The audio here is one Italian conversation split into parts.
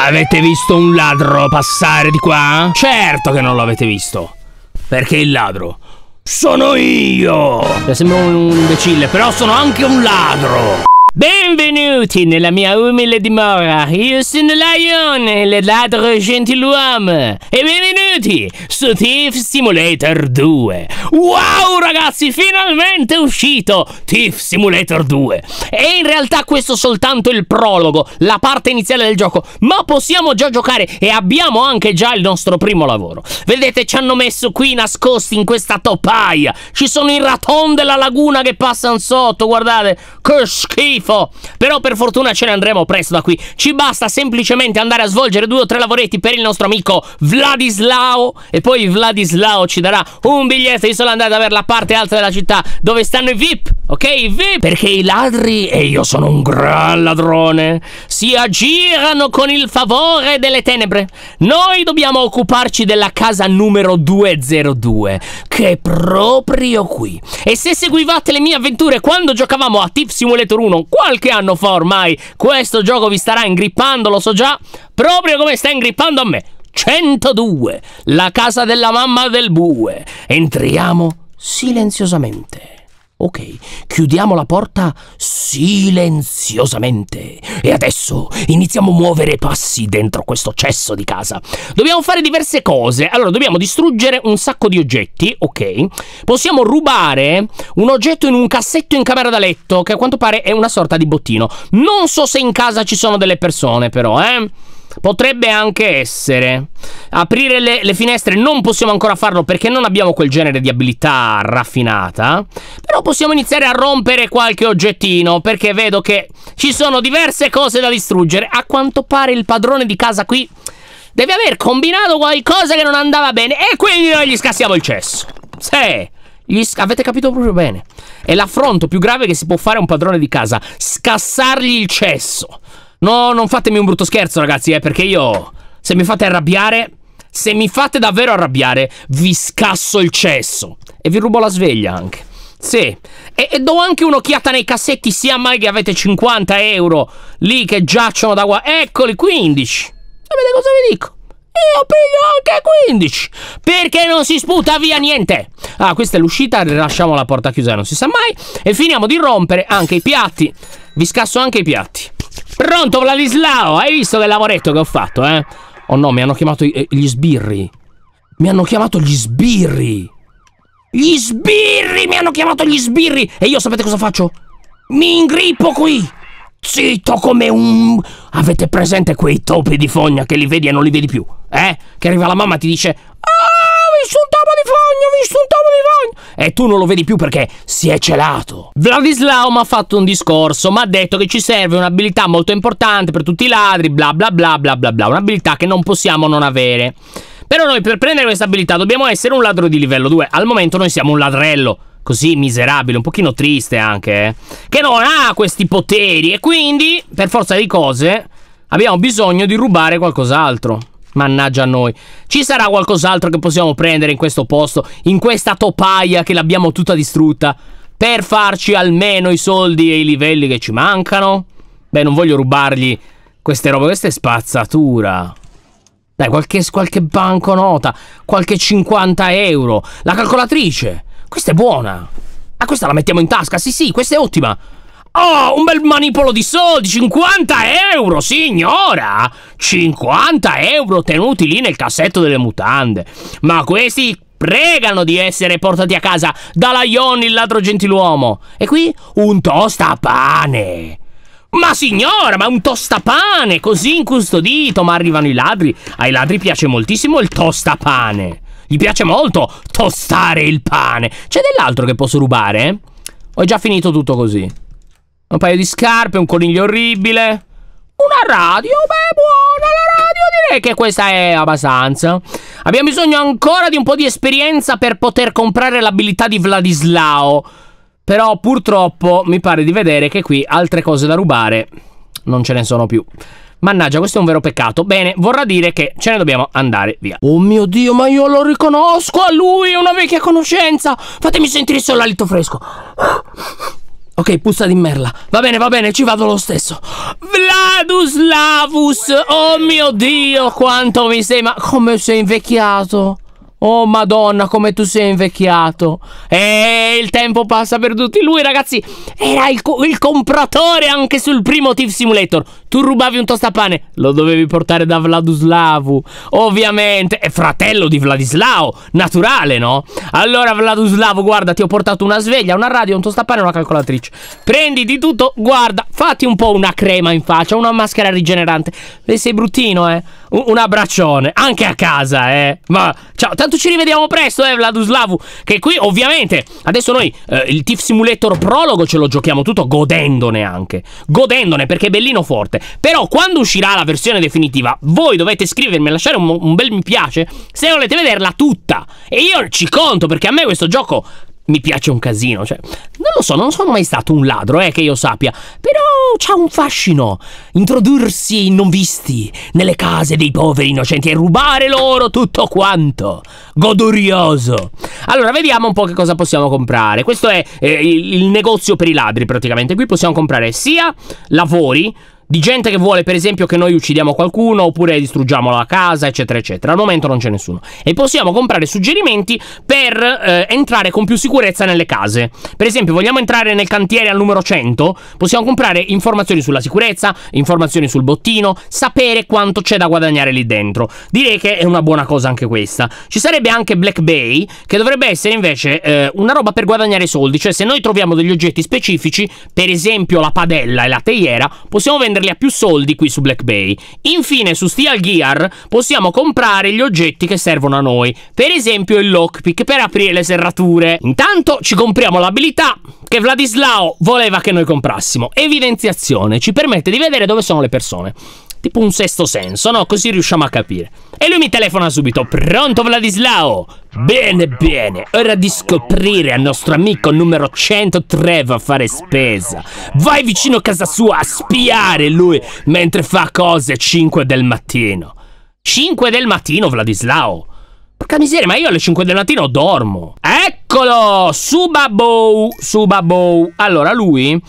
Avete visto un ladro passare di qua? Certo che non lo avete visto. Perché il ladro sono io! Sembra un imbecille, però sono anche un ladro! Benvenuti nella mia umile dimora. Io sono Lion, il ladro gentiluomo. E benvenuti su Thief Simulator 2. Wow, ragazzi, finalmente è uscito Thief Simulator 2. E in realtà questo è soltanto il prologo, la parte iniziale del gioco. Ma possiamo già giocare e abbiamo anche già il nostro primo lavoro. Vedete, ci hanno messo qui nascosti in questa topaia. Ci sono i raton della laguna che passano sotto, guardate. Che schifo schifo. Però per fortuna ce ne andremo presto da qui. Ci basta semplicemente andare a svolgere due o tre lavoretti per il nostro amico Vladislao. E poi Vladislao ci darà un biglietto di sola a ver la parte alta della città dove stanno i VIP. Ok, VIP? Perché i ladri, e io sono un gran ladrone, si aggirano con il favore delle tenebre. Noi dobbiamo occuparci della casa numero 202, che è proprio qui. E se seguivate le mie avventure quando giocavamo a Tip Simulator 1, qualche anno fa ormai questo gioco vi starà ingrippando, lo so già, proprio come sta ingrippando a me. 102, la casa della mamma del bue. Entriamo silenziosamente. Ok, chiudiamo la porta silenziosamente. E adesso iniziamo a muovere passi dentro questo cesso di casa. Dobbiamo fare diverse cose. Allora, dobbiamo distruggere un sacco di oggetti, ok? Possiamo rubare un oggetto in un cassetto in camera da letto, che a quanto pare è una sorta di bottino. Non so se in casa ci sono delle persone, però, eh? Potrebbe anche essere. Aprire le, le, finestre non possiamo ancora farlo perché non abbiamo quel genere di abilità raffinata. Però possiamo iniziare a rompere qualche oggettino perché vedo che ci sono diverse cose da distruggere. A quanto pare il padrone di casa qui deve aver combinato qualcosa che non andava bene e quindi noi gli scassiamo il cesso. Sì. avete capito proprio bene. È l'affronto più grave che si può fare a un padrone di casa. Scassargli il cesso. No, non fatemi un brutto scherzo, ragazzi, eh, perché io... Se mi fate arrabbiare... Se mi fate davvero arrabbiare, vi scasso il cesso. E vi rubo la sveglia anche. Sì, e, e, do anche un'occhiata nei cassetti, sia mai che avete 50 euro lì che giacciono da qua. Eccoli, 15. Sapete cosa vi dico? Io piglio anche 15 Perché non si sputa via niente Ah questa è l'uscita Lasciamo la porta chiusa Non si sa mai E finiamo di rompere anche i piatti Vi scasso anche i piatti Pronto Vladislao? Hai visto che lavoretto che ho fatto, eh? Oh no, mi hanno chiamato eh, gli sbirri. Mi hanno chiamato gli sbirri. Gli sbirri! Mi hanno chiamato gli sbirri! E io sapete cosa faccio? Mi ingrippo qui! Zitto come un... Avete presente quei topi di fogna che li vedi e non li vedi più? Eh? Che arriva la mamma e ti dice... Ah, mi sono ho visto un tavolo di ragno! E tu non lo vedi più perché si è celato. Vladislao mi ha fatto un discorso, mi ha detto che ci serve un'abilità molto importante per tutti i ladri, bla bla bla bla bla bla, un'abilità che non possiamo non avere. Però noi per prendere questa abilità dobbiamo essere un ladro di livello 2. Al momento noi siamo un ladrello così miserabile, un pochino triste anche, eh? che non ha questi poteri e quindi, per forza di cose, abbiamo bisogno di rubare qualcos'altro. Mannaggia a noi. Ci sarà qualcos'altro che possiamo prendere in questo posto, in questa topaia che l'abbiamo tutta distrutta, per farci almeno i soldi e i livelli che ci mancano? Beh, non voglio rubargli queste robe, questa è spazzatura. Dai, qualche, qualche banconota, qualche 50 euro, la calcolatrice. Questa è buona. Ah, questa la mettiamo in tasca, sì sì, questa è ottima. Oh, un bel manipolo di soldi, 50 euro, signora! 50 euro tenuti lì nel cassetto delle mutande. Ma questi pregano di essere portati a casa dalla Ion, il ladro gentiluomo. E qui un tostapane. Ma signora, ma un tostapane così incustodito, ma arrivano i ladri. Ai ladri piace moltissimo il tostapane. Gli piace molto tostare il pane. C'è dell'altro che posso rubare? Ho già finito tutto così. Un paio di scarpe, un coniglio orribile. Una radio, beh, buona la radio, direi che questa è abbastanza. Abbiamo bisogno ancora di un po' di esperienza per poter comprare l'abilità di Vladislao. Però purtroppo mi pare di vedere che qui altre cose da rubare non ce ne sono più. Mannaggia, questo è un vero peccato. Bene, vorrà dire che ce ne dobbiamo andare via. Oh mio Dio, ma io lo riconosco a lui, è una vecchia conoscenza. Fatemi sentire solo l'alito fresco. Ok, puzza di merla. Va bene, va bene, ci vado lo stesso. Vladuslavus! Oh mio Dio, quanto mi sei... Ma come sei invecchiato? Oh madonna come tu sei invecchiato E eh, il tempo passa per tutti Lui ragazzi era il, co il compratore anche sul primo Thief Simulator Tu rubavi un tostapane Lo dovevi portare da Vladuslavu Ovviamente È fratello di Vladislao Naturale no? Allora Vladuslavu guarda ti ho portato una sveglia Una radio, un tostapane e una calcolatrice Prendi di tutto guarda Fatti un po' una crema in faccia Una maschera rigenerante Beh, Sei bruttino eh un, un abbraccione, anche a casa, eh. Ma ciao, tanto ci rivediamo presto, eh, Vladuslavu. Che qui, ovviamente, adesso noi eh, il Tiff Simulator Prologo ce lo giochiamo tutto godendone anche. Godendone perché è bellino forte. Però quando uscirà la versione definitiva, voi dovete scrivermi e lasciare un, un bel mi piace se volete vederla tutta. E io ci conto perché a me questo gioco mi piace un casino. Cioè, non lo so, non sono mai stato un ladro, eh, che io sappia. Però c'ha un fascino. Introdursi in non visti nelle case dei poveri innocenti e rubare loro tutto quanto. Godurioso. Allora, vediamo un po' che cosa possiamo comprare. Questo è eh, il, il negozio per i ladri, praticamente. Qui possiamo comprare sia lavori di gente che vuole per esempio che noi uccidiamo qualcuno oppure distruggiamo la casa eccetera eccetera al momento non c'è nessuno e possiamo comprare suggerimenti per eh, entrare con più sicurezza nelle case per esempio vogliamo entrare nel cantiere al numero 100 possiamo comprare informazioni sulla sicurezza informazioni sul bottino sapere quanto c'è da guadagnare lì dentro direi che è una buona cosa anche questa ci sarebbe anche Black Bay che dovrebbe essere invece eh, una roba per guadagnare soldi cioè se noi troviamo degli oggetti specifici per esempio la padella e la teiera possiamo vendere venderli a più soldi qui su Black Bay. Infine su Steel Gear possiamo comprare gli oggetti che servono a noi, per esempio il lockpick per aprire le serrature. Intanto ci compriamo l'abilità che Vladislao voleva che noi comprassimo. Evidenziazione, ci permette di vedere dove sono le persone tipo un sesto senso, no? Così riusciamo a capire. E lui mi telefona subito. Pronto Vladislao? Bene, bene. Ora di scoprire al nostro amico numero 103 va a fare spesa. Vai vicino a casa sua a spiare lui mentre fa cose 5 del mattino. 5 del mattino, Vladislao? Porca miseria, ma io alle 5 del mattino dormo. Eccolo! Subabou! Subabou! Allora, lui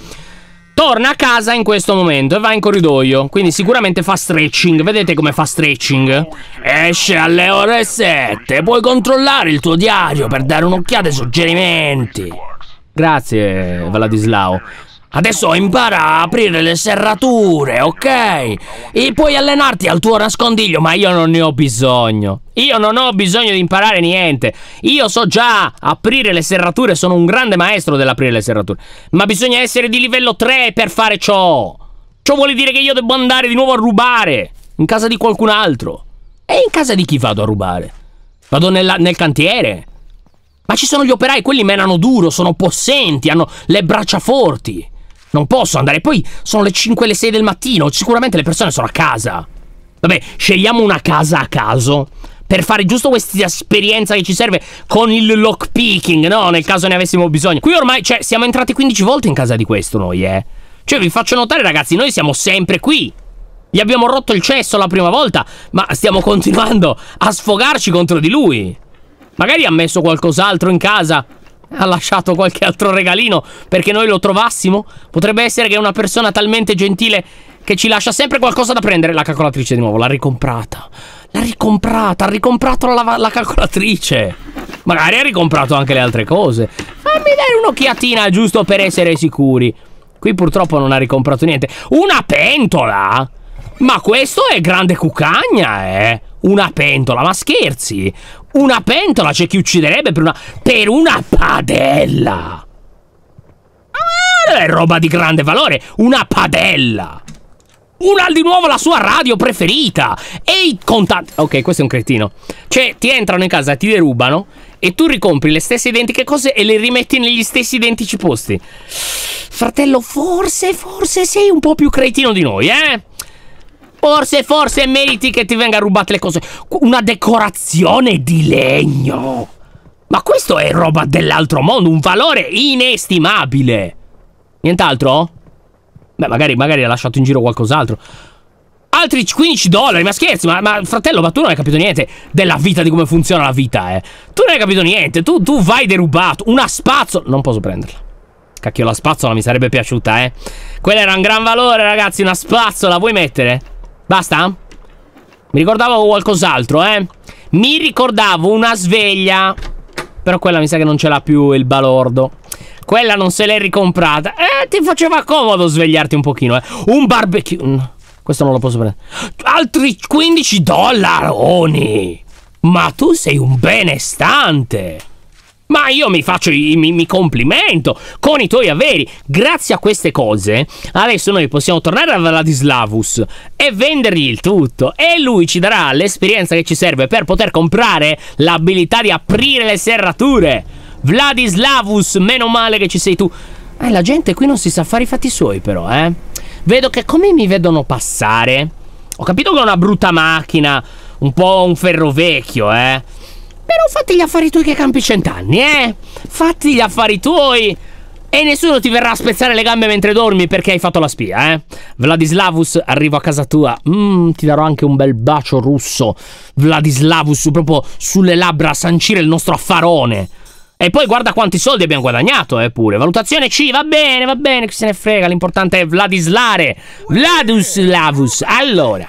torna a casa in questo momento e va in corridoio. Quindi sicuramente fa stretching. Vedete come fa stretching? Esce alle ore 7. Puoi controllare il tuo diario per dare un'occhiata ai suggerimenti. Grazie, Vladislao. Adesso impara a aprire le serrature, ok? E puoi allenarti al tuo nascondiglio, ma io non ne ho bisogno. Io non ho bisogno di imparare niente. Io so già aprire le serrature, sono un grande maestro dell'aprire le serrature. Ma bisogna essere di livello 3 per fare ciò. Ciò vuol dire che io devo andare di nuovo a rubare. In casa di qualcun altro. E in casa di chi vado a rubare? Vado nella, nel cantiere. Ma ci sono gli operai, quelli menano duro, sono possenti, hanno le braccia forti. Non posso andare. Poi sono le 5 le 6 del mattino. Sicuramente le persone sono a casa. Vabbè, scegliamo una casa a caso. Per fare giusto questa esperienza che ci serve con il lockpicking, no? Nel caso ne avessimo bisogno. Qui ormai, cioè, siamo entrati 15 volte in casa di questo noi, eh. Cioè, vi faccio notare, ragazzi, noi siamo sempre qui. Gli abbiamo rotto il cesso la prima volta, ma stiamo continuando a sfogarci contro di lui. Magari ha messo qualcos'altro in casa ha lasciato qualche altro regalino perché noi lo trovassimo? Potrebbe essere che è una persona talmente gentile che ci lascia sempre qualcosa da prendere. La calcolatrice di nuovo, l'ha ricomprata. L'ha ricomprata, ha ricomprato la, la, calcolatrice. Magari ha ricomprato anche le altre cose. Fammi dare un'occhiatina giusto per essere sicuri. Qui purtroppo non ha ricomprato niente. Una pentola? Ma questo è grande cucagna, eh. Una pentola, ma scherzi? una pentola c'è chi ucciderebbe per una... per una padella! Ah, è roba di grande valore, una padella! Una di nuovo la sua radio preferita! E i contanti... Ok, questo è un cretino. Cioè, ti entrano in casa, ti derubano, e tu ricompri le stesse identiche cose e le rimetti negli stessi identici posti. Fratello, forse, forse sei un po' più cretino di noi, eh? Forse, forse meriti che ti venga rubate le cose. Una decorazione di legno. Ma questo è roba dell'altro mondo, un valore inestimabile. Nient'altro? Beh, magari, magari ha lasciato in giro qualcos'altro. Altri 15 dollari, ma scherzi, ma, ma, fratello, ma tu non hai capito niente della vita, di come funziona la vita, eh. Tu non hai capito niente, tu, tu vai derubato, una spazzola... Non posso prenderla. Cacchio, la spazzola mi sarebbe piaciuta, eh. Quella era un gran valore, ragazzi, una spazzola, vuoi mettere? Basta? Mi ricordavo qualcos'altro, eh? Mi ricordavo una sveglia. Però quella mi sa che non ce l'ha più il balordo. Quella non se l'è ricomprata. Eh, ti faceva comodo svegliarti un pochino, eh. Un barbecue. Mm, questo non lo posso prendere. Altri 15 dollaroni. Ma tu sei un benestante. Ma io mi faccio i, mi, mi complimento con i tuoi averi. Grazie a queste cose, adesso noi possiamo tornare a Vladislavus e vendergli il tutto. E lui ci darà l'esperienza che ci serve per poter comprare l'abilità di aprire le serrature. Vladislavus, meno male che ci sei tu. Eh, la gente qui non si sa fare i fatti suoi, però, eh. Vedo che come mi vedono passare. Ho capito che è una brutta macchina, un po' un ferro vecchio, eh. Però fatti gli affari tuoi che campi cent'anni, eh! Fatti gli affari tuoi! E nessuno ti verrà a spezzare le gambe mentre dormi perché hai fatto la spia, eh? Vladislavus, arrivo a casa tua. Mmm, ti darò anche un bel bacio russo. Vladislavus, proprio sulle labbra a sancire il nostro affarone. E poi guarda quanti soldi abbiamo guadagnato, eh, pure. Valutazione C, va bene, va bene, chi se ne frega, l'importante è Vladislare. Vladislavus, allora.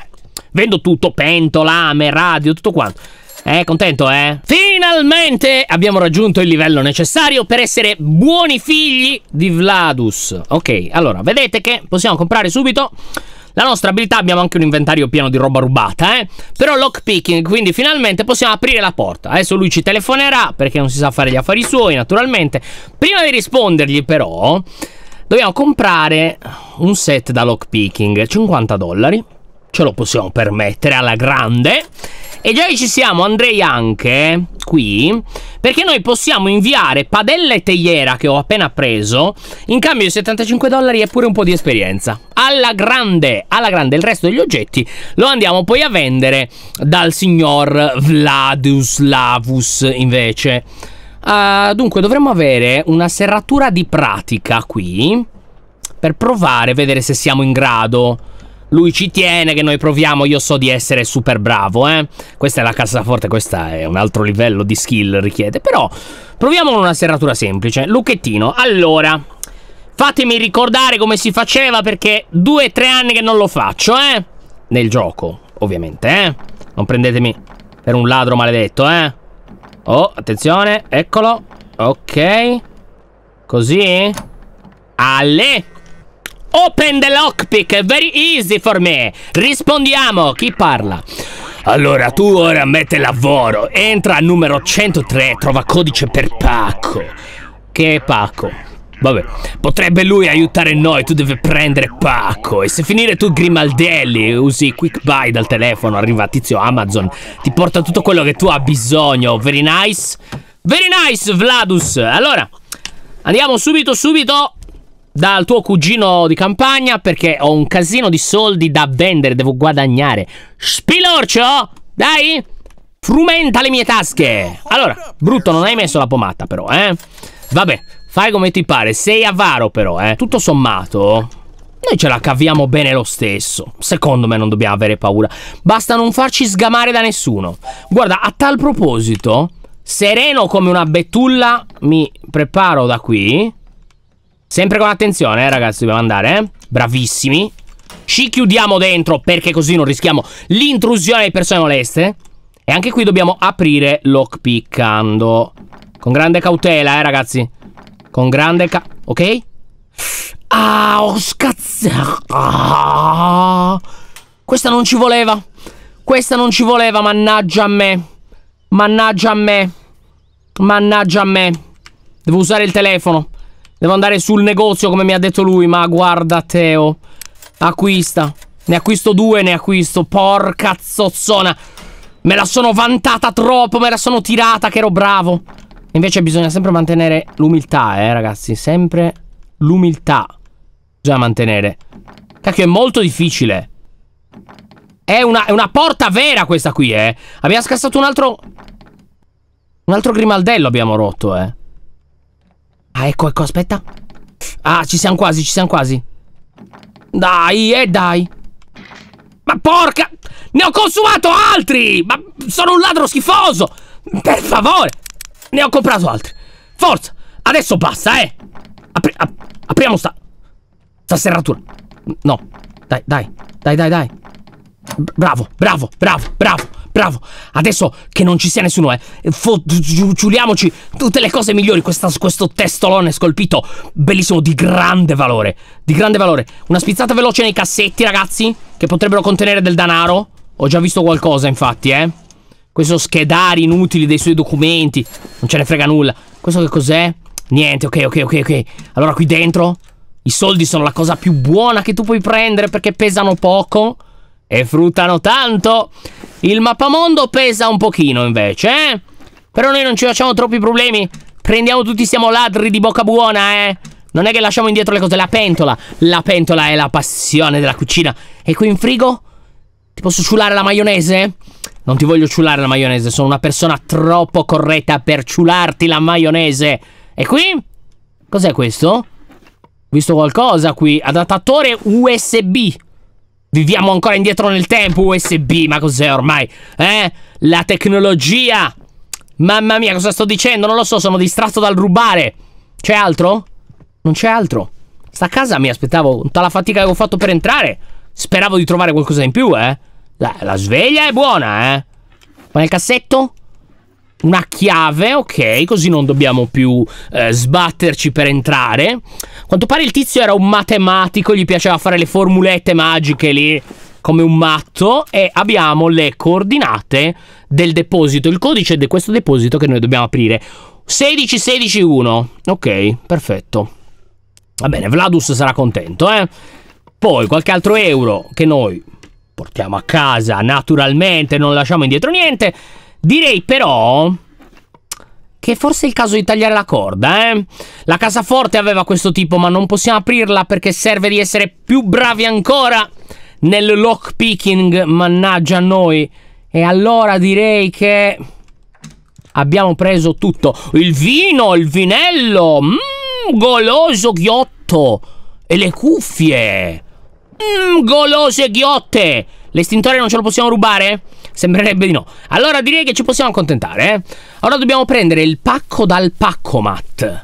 Vendo tutto, pentolame, radio, tutto quanto. Eh, contento, eh? Finalmente abbiamo raggiunto il livello necessario per essere buoni figli di Vladus. Ok, allora, vedete che possiamo comprare subito la nostra abilità abbiamo anche un inventario pieno di roba rubata, eh. Però lockpicking, quindi finalmente possiamo aprire la porta. Adesso lui ci telefonerà perché non si sa fare gli affari suoi, naturalmente. Prima di rispondergli, però, dobbiamo comprare un set da lockpicking, 50 dollari ce lo possiamo permettere alla grande. E già ci siamo, andrei anche qui, perché noi possiamo inviare padella e teiera che ho appena preso, in cambio di 75 dollari e pure un po' di esperienza. Alla grande, alla grande, il resto degli oggetti lo andiamo poi a vendere dal signor Vladuslavus invece. Uh, dunque, dovremmo avere una serratura di pratica qui, per provare, vedere se siamo in grado lui ci tiene che noi proviamo, io so di essere super bravo, eh. Questa è la cassaforte, questa è un altro livello di skill richiede, però proviamo con una serratura semplice. Lucchettino, allora, fatemi ricordare come si faceva perché due o tre anni che non lo faccio, eh. Nel gioco, ovviamente, eh. Non prendetemi per un ladro maledetto, eh. Oh, attenzione, eccolo. Ok. Così? Alle! Open the lockpick, very easy for me. Rispondiamo, chi parla? Allora, tu ora mette lavoro. Entra al numero 103, trova codice per pacco. Che pacco? Vabbè, potrebbe lui aiutare noi, tu devi prendere pacco. E se finire tu Grimaldelli, usi Quick Buy dal telefono, arriva tizio Amazon, ti porta tutto quello che tu hai bisogno. Very nice. Very nice, Vladus. Allora, andiamo subito, subito dal tuo cugino di campagna perché ho un casino di soldi da vendere, devo guadagnare. Spilorcio! Dai! Frumenta le mie tasche! Allora, brutto, non hai messo la pomata però, eh? Vabbè, fai come ti pare, sei avaro però, eh? Tutto sommato, noi ce la caviamo bene lo stesso. Secondo me non dobbiamo avere paura. Basta non farci sgamare da nessuno. Guarda, a tal proposito, sereno come una betulla, mi preparo da qui Sempre con attenzione, eh, ragazzi, dobbiamo andare, eh? Bravissimi. Ci chiudiamo dentro perché così non rischiamo l'intrusione di persone moleste. E anche qui dobbiamo aprire lockpickando. Con grande cautela, eh, ragazzi. Con grande ca... Ok? Ah, ho oh, scazzato. Ah, questa non ci voleva. Questa non ci voleva, mannaggia a me. Mannaggia a me. Mannaggia a me. Devo usare il telefono. Devo andare sul negozio come mi ha detto lui, ma guarda Teo. Acquista. Ne acquisto due, ne acquisto. Porca zozzona. Me la sono vantata troppo, me la sono tirata che ero bravo. Invece bisogna sempre mantenere l'umiltà, eh ragazzi. Sempre l'umiltà. Bisogna mantenere. Cacchio, è molto difficile. È una, è una porta vera questa qui, eh. Abbiamo scassato un altro... Un altro grimaldello abbiamo rotto, eh. Ah, ecco, ecco, aspetta. Ah, ci siamo quasi, ci siamo quasi. Dai, e eh, dai. Ma porca! Ne ho consumato altri! Ma sono un ladro schifoso! Per favore! Ne ho comprato altri. Forza! Adesso basta, eh! Apri ap apriamo sta... Sta serratura. No. Dai, dai. Dai, dai, dai. Bravo, bravo, bravo, bravo. Bravo, adesso che non ci sia nessuno, eh, ciuliamoci tutte le cose migliori, questa, questo testolone scolpito, bellissimo, di grande valore, di grande valore. Una spizzata veloce nei cassetti, ragazzi, che potrebbero contenere del danaro. Ho già visto qualcosa, infatti, eh. Questo schedari inutili dei suoi documenti, non ce ne frega nulla. Questo che cos'è? Niente, ok, ok, ok, ok. Allora qui dentro i soldi sono la cosa più buona che tu puoi prendere perché pesano poco e fruttano tanto. Il mappamondo pesa un pochino invece, eh? Però noi non ci facciamo troppi problemi. Prendiamo tutti, siamo ladri di bocca buona, eh? Non è che lasciamo indietro le cose. La pentola. La pentola è la passione della cucina. E qui in frigo? Ti posso ciulare la maionese? Non ti voglio ciulare la maionese. Sono una persona troppo corretta per ciularti la maionese. E qui? Cos'è questo? Ho visto qualcosa qui. Adattatore USB. Viviamo ancora indietro nel tempo, USB, ma cos'è ormai? Eh? La tecnologia! Mamma mia, cosa sto dicendo? Non lo so, sono distratto dal rubare. C'è altro? Non c'è altro. Sta casa mi aspettavo tutta la fatica che ho fatto per entrare. Speravo di trovare qualcosa in più, eh. La, la sveglia è buona, eh. Ma nel cassetto? una chiave, ok, così non dobbiamo più eh, sbatterci per entrare. A quanto pare il tizio era un matematico, gli piaceva fare le formulette magiche lì come un matto e abbiamo le coordinate del deposito, il codice di questo deposito che noi dobbiamo aprire. 1. Ok, perfetto. Va bene, Vladus sarà contento, eh. Poi qualche altro euro che noi portiamo a casa, naturalmente, non lasciamo indietro niente. Direi però che forse è il caso di tagliare la corda, eh? La casaforte aveva questo tipo, ma non possiamo aprirla perché serve di essere più bravi ancora nel lockpicking, mannaggia a noi. E allora direi che abbiamo preso tutto. Il vino, il vinello, mmm, goloso ghiotto. E le cuffie, mmm, golose ghiotte. L'estintore non ce lo possiamo rubare? Sembrerebbe di no. Allora direi che ci possiamo accontentare. Eh? Ora dobbiamo prendere il pacco dal paccomat.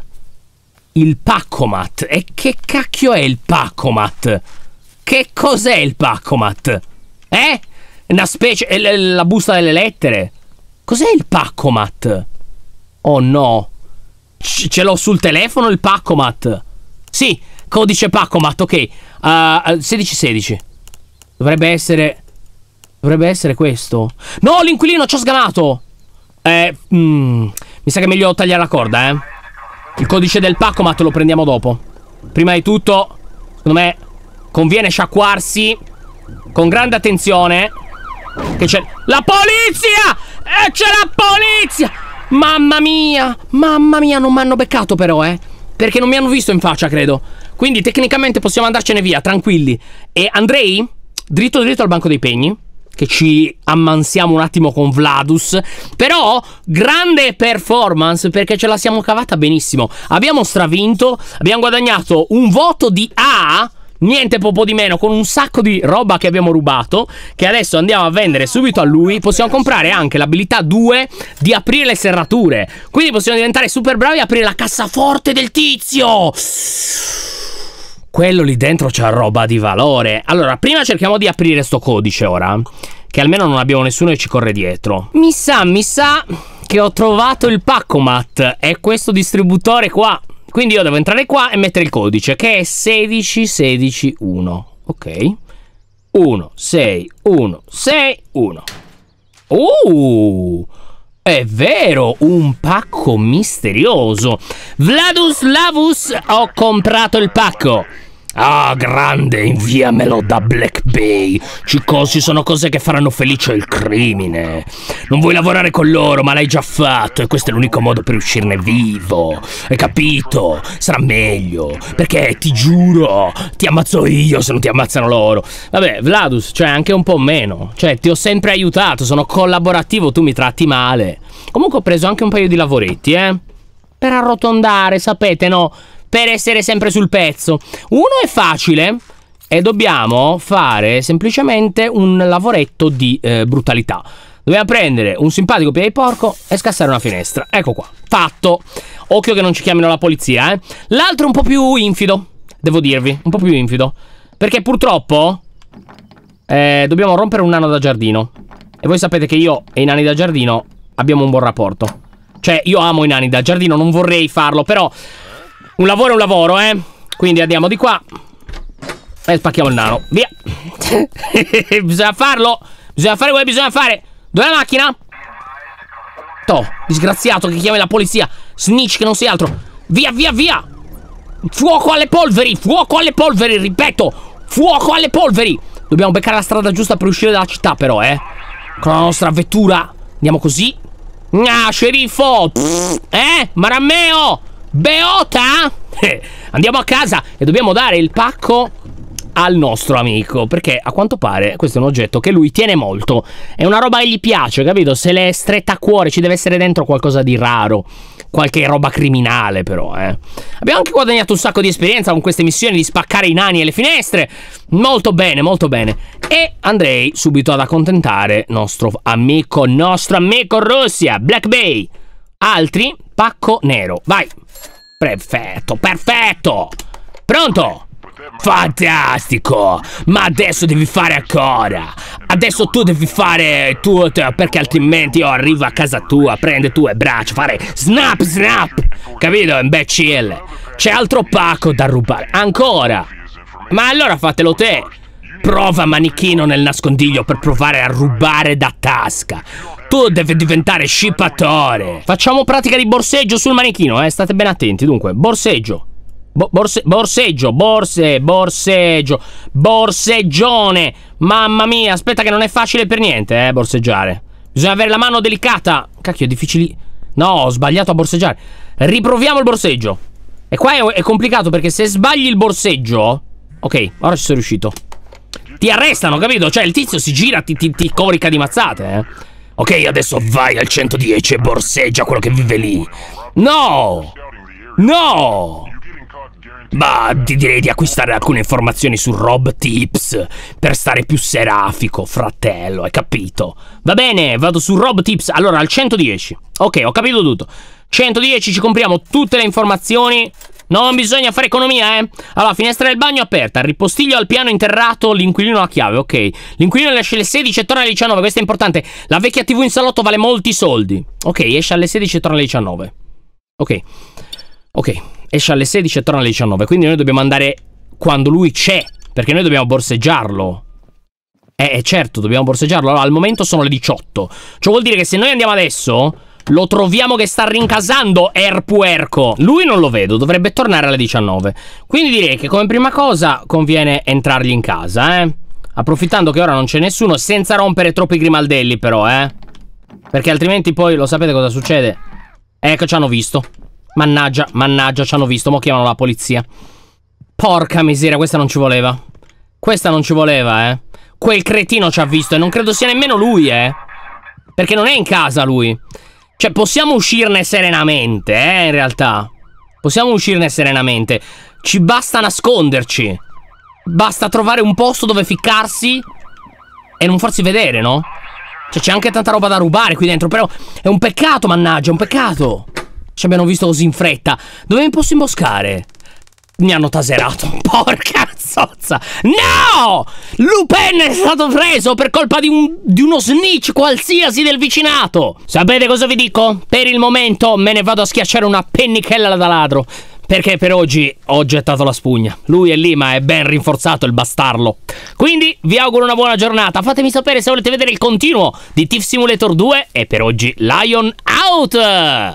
Il paccomat. E che cacchio è il paccomat? Che cos'è il paccomat? Eh? Una specie... Eh, la busta delle lettere? Cos'è il paccomat? Oh no. C ce l'ho sul telefono il paccomat. Sì, codice paccomat, ok. Uh, ah, 1616. Ah, Dovrebbe essere... Dovrebbe essere questo. No, l'inquilino ci ha sgamato! Eh, mm, mi sa che è meglio tagliare la corda, eh. Il codice del pacco, ma te lo prendiamo dopo. Prima di tutto, secondo me, conviene sciacquarsi con grande attenzione. Che c'è... La polizia! E eh, c'è la polizia! Mamma mia! Mamma mia, non mi hanno beccato però, eh. Perché non mi hanno visto in faccia, credo. Quindi tecnicamente possiamo andarcene via, tranquilli. E andrei dritto dritto al banco dei pegni che ci ammansiamo un attimo con Vladus. Però, grande performance perché ce la siamo cavata benissimo. Abbiamo stravinto, abbiamo guadagnato un voto di A. Niente poco di meno, con un sacco di roba che abbiamo rubato, che adesso andiamo a vendere subito a lui. Possiamo comprare anche l'abilità 2 di aprire le serrature. Quindi possiamo diventare super bravi e aprire la cassaforte del tizio quello lì dentro c'ha roba di valore. Allora, prima cerchiamo di aprire sto codice ora, che almeno non abbiamo nessuno che ci corre dietro. Mi sa, mi sa che ho trovato il Paccomat, è questo distributore qua. Quindi io devo entrare qua e mettere il codice, che è 16161. Ok. 16161. Uh! È vero, un pacco misterioso. Vladuslavus, ho comprato il pacco. Ah, grande, inviamelo da Black Bay. Cicosi, sono cose che faranno felice il crimine. Non vuoi lavorare con loro, ma l'hai già fatto e questo è l'unico modo per uscirne vivo. Hai capito? Sarà meglio. Perché ti giuro, ti ammazzo io se non ti ammazzano loro. Vabbè, Vladus, cioè anche un po' meno. Cioè, ti ho sempre aiutato, sono collaborativo, tu mi tratti male. Comunque ho preso anche un paio di lavoretti, eh. Per arrotondare, sapete, no? per essere sempre sul pezzo. Uno è facile e dobbiamo fare semplicemente un lavoretto di eh, brutalità. Dobbiamo prendere un simpatico piede porco e scassare una finestra. Ecco qua, fatto. Occhio che non ci chiamino la polizia, eh. L'altro è un po' più infido, devo dirvi, un po' più infido. Perché purtroppo eh, dobbiamo rompere un nano da giardino. E voi sapete che io e i nani da giardino abbiamo un buon rapporto. Cioè, io amo i nani da giardino, non vorrei farlo, però un lavoro è un lavoro, eh. Quindi andiamo di qua. E spacchiamo il nano. Via. bisogna farlo. Bisogna fare quello che bisogna fare. Dov'è la macchina? Toh, disgraziato che chiami la polizia. Snitch che non sei altro. Via, via, via. Fuoco alle polveri. Fuoco alle polveri, ripeto. Fuoco alle polveri. Dobbiamo beccare la strada giusta per uscire dalla città, però, eh. Con la nostra vettura. Andiamo così. Ah, sceriffo. Pff, eh? Marameo. Beota! Eh, andiamo a casa e dobbiamo dare il pacco al nostro amico perché a quanto pare questo è un oggetto che lui tiene molto è una roba che gli piace capito se l'è stretta a cuore ci deve essere dentro qualcosa di raro qualche roba criminale però eh. abbiamo anche guadagnato un sacco di esperienza con queste missioni di spaccare i nani e le finestre molto bene molto bene e andrei subito ad accontentare nostro amico nostro amico Russia Black Bay altri pacco nero vai Perfetto, perfetto! Pronto? Fantastico! Ma adesso devi fare ancora! Adesso tu devi fare tutto perché altrimenti io arrivo a casa tua, prendo tue braccia, fare snap snap! Capito, imbecille? C'è altro pacco da rubare, ancora! Ma allora fatelo te! Prova manichino nel nascondiglio per provare a rubare da tasca! Tu devi diventare scippatore. Facciamo pratica di borseggio sul manichino, eh. State ben attenti. Dunque, borseggio. Bo borse borseggio, borse, borseggio, borseggione. Mamma mia, aspetta che non è facile per niente, eh, borseggiare. Bisogna avere la mano delicata. Cacchio, è difficile. No, ho sbagliato a borseggiare. Riproviamo il borseggio. E qua è, è complicato perché se sbagli il borseggio... Ok, ora ci sono riuscito. Ti arrestano, capito? Cioè, il tizio si gira, ti, ti, ti corica di mazzate, eh. Ok, adesso vai al 110 e borseggia quello che vive lì. No! No! Ma ti direi di acquistare alcune informazioni su Rob Tips per stare più serafico, fratello, hai capito? Va bene, vado su Rob Tips, allora al 110. Ok, ho capito tutto. 110 ci compriamo tutte le informazioni non bisogna fare economia, eh. Allora, finestra del bagno aperta, ripostiglio al piano interrato, l'inquilino alla chiave, ok. L'inquilino esce alle 16 e torna alle 19, questo è importante. La vecchia TV in salotto vale molti soldi. Ok, esce alle 16 e torna alle 19. Ok. Ok, esce alle 16 e torna alle 19, quindi noi dobbiamo andare quando lui c'è, perché noi dobbiamo borseggiarlo. Eh, certo, dobbiamo borseggiarlo. Allora, al momento sono le 18. Ciò vuol dire che se noi andiamo adesso, lo troviamo che sta rincasando Erpuerco. Lui non lo vedo, dovrebbe tornare alle 19. Quindi direi che come prima cosa conviene entrargli in casa, eh. Approfittando che ora non c'è nessuno, senza rompere troppi grimaldelli però, eh. Perché altrimenti poi lo sapete cosa succede. Ecco, ci hanno visto. Mannaggia, mannaggia, ci hanno visto. Mo' chiamano la polizia. Porca miseria, questa non ci voleva. Questa non ci voleva, eh. Quel cretino ci ha visto e non credo sia nemmeno lui, eh. Perché non è in casa lui. Cioè, possiamo uscirne serenamente, eh, in realtà. Possiamo uscirne serenamente. Ci basta nasconderci. Basta trovare un posto dove ficcarsi e non farsi vedere, no? Cioè, c'è anche tanta roba da rubare qui dentro, però è un peccato, mannaggia, è un peccato. Ci abbiamo visto così in fretta. Dove mi posso imboscare? mi hanno taserato. Porca zozza. No! Lupin è stato preso per colpa di, un, di, uno snitch qualsiasi del vicinato. Sapete cosa vi dico? Per il momento me ne vado a schiacciare una pennichella da ladro. Perché per oggi ho gettato la spugna. Lui è lì, ma è ben rinforzato il bastarlo. Quindi vi auguro una buona giornata. Fatemi sapere se volete vedere il continuo di Tiff Simulator 2. E per oggi, Lion out!